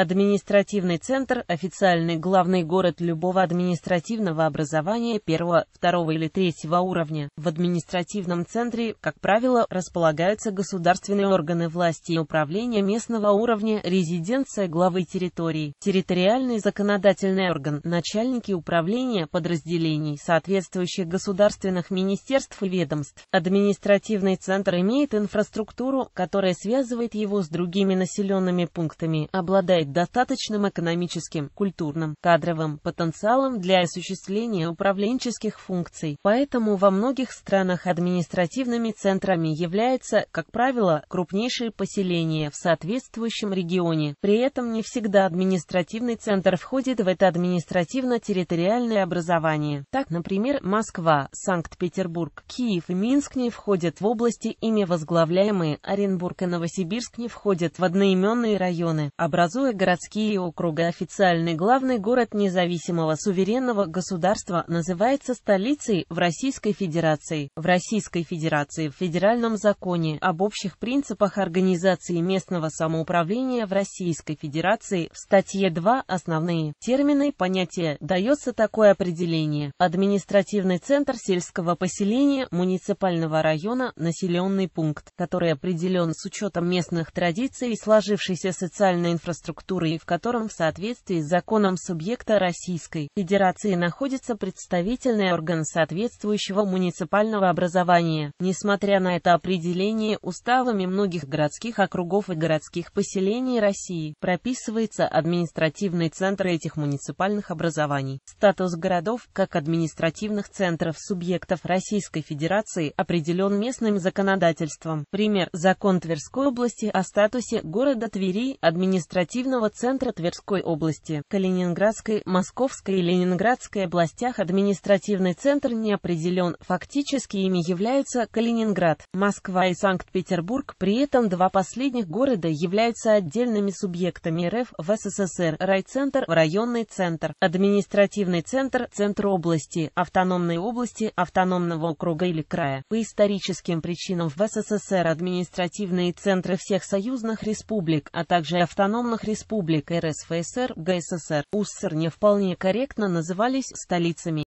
Административный центр – официальный главный город любого административного образования первого, второго или третьего уровня. В административном центре, как правило, располагаются государственные органы власти и управления местного уровня, резиденция главы территории, территориальный законодательный орган, начальники управления подразделений соответствующих государственных министерств и ведомств. Административный центр имеет инфраструктуру, которая связывает его с другими населенными пунктами, обладает обладает достаточным экономическим, культурным, кадровым потенциалом для осуществления управленческих функций, поэтому во многих странах административными центрами являются, как правило, крупнейшие поселения в соответствующем регионе. При этом не всегда административный центр входит в это административно-территориальное образование. Так, например, Москва, Санкт-Петербург, Киев и Минск не входят в области ими возглавляемые, Оренбург и Новосибирск не входят в одноименные районы, образуя городские округа официальный главный город независимого суверенного государства называется столицей в Российской Федерации. В Российской Федерации в Федеральном законе об общих принципах организации местного самоуправления в Российской Федерации в статье 2 основные термины и понятия дается такое определение. Административный центр сельского поселения муниципального района населенный пункт, который определен с учетом местных традиций и сложившейся социальной инфраструктуры структуры и в котором в соответствии с законом субъекта Российской Федерации находится представительный орган соответствующего муниципального образования. Несмотря на это определение, уставами многих городских округов и городских поселений России прописывается административный центр этих муниципальных образований. Статус городов, как административных центров субъектов Российской Федерации, определен местным законодательством. Пример. Закон Тверской области о статусе города Твери, административного районного центра Тверской области, Калининградской, Московской и Ленинградской областях административный центр не определен, фактически ими являются Калининград, Москва и Санкт-Петербург, при этом два последних города являются отдельными субъектами РФ в СССР, райцентр, районный центр, административный центр, центр области, автономной области, автономного округа или края. По историческим причинам в СССР административные центры всех союзных республик, а также автономных республик, республик РСФСР, ГССР, УССР не вполне корректно назывались столицами.